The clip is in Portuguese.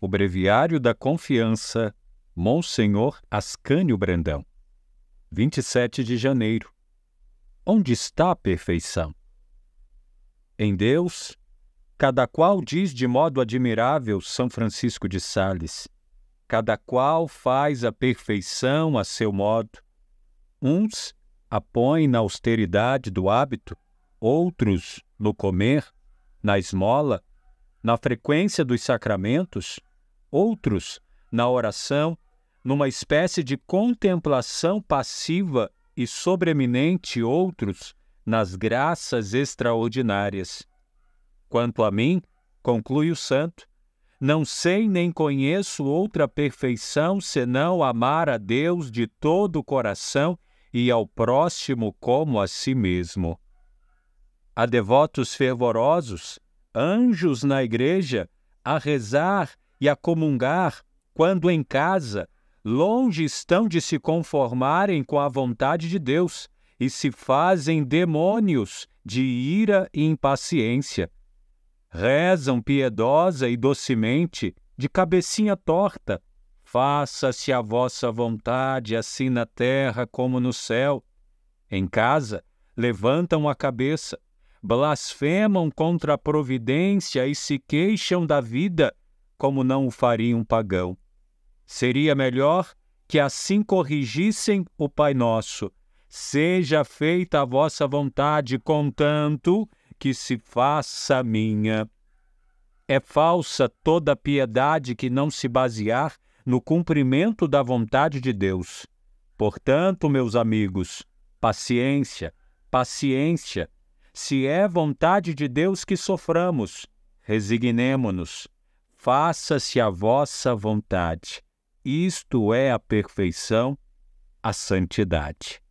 o Breviário da Confiança, Monsenhor Ascânio Brandão. 27 de janeiro. Onde está a perfeição? Em Deus, cada qual diz de modo admirável São Francisco de Sales, cada qual faz a perfeição a seu modo. Uns a põem na austeridade do hábito, outros no comer, na esmola, na frequência dos sacramentos, outros na oração, numa espécie de contemplação passiva e sobreeminente outros nas graças extraordinárias. Quanto a mim, conclui o santo, não sei nem conheço outra perfeição senão amar a Deus de todo o coração e ao próximo como a si mesmo. A devotos fervorosos, anjos na igreja, a rezar e a comungar quando em casa, longe estão de se conformarem com a vontade de Deus e se fazem demônios de ira e impaciência. Rezam piedosa e docemente, de cabecinha torta. Faça-se a vossa vontade, assim na terra como no céu. Em casa, levantam a cabeça, blasfemam contra a providência e se queixam da vida como não o faria um pagão. Seria melhor que assim corrigissem o Pai Nosso. Seja feita a vossa vontade, contanto que se faça minha. É falsa toda piedade que não se basear no cumprimento da vontade de Deus. Portanto, meus amigos, paciência, paciência. Se é vontade de Deus que soframos, resignemo-nos faça-se a vossa vontade. Isto é a perfeição, a santidade.